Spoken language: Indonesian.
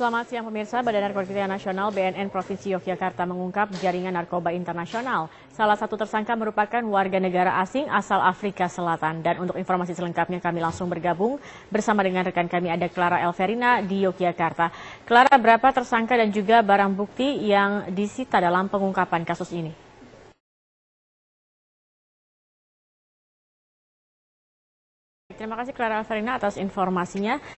Selamat siang pemirsa, Badan Narkotika Nasional BNN Provinsi Yogyakarta mengungkap jaringan narkoba internasional. Salah satu tersangka merupakan warga negara asing asal Afrika Selatan. Dan untuk informasi selengkapnya kami langsung bergabung bersama dengan rekan kami ada Clara Elverina di Yogyakarta. Clara, berapa tersangka dan juga barang bukti yang disita dalam pengungkapan kasus ini? Terima kasih Clara Elverina atas informasinya.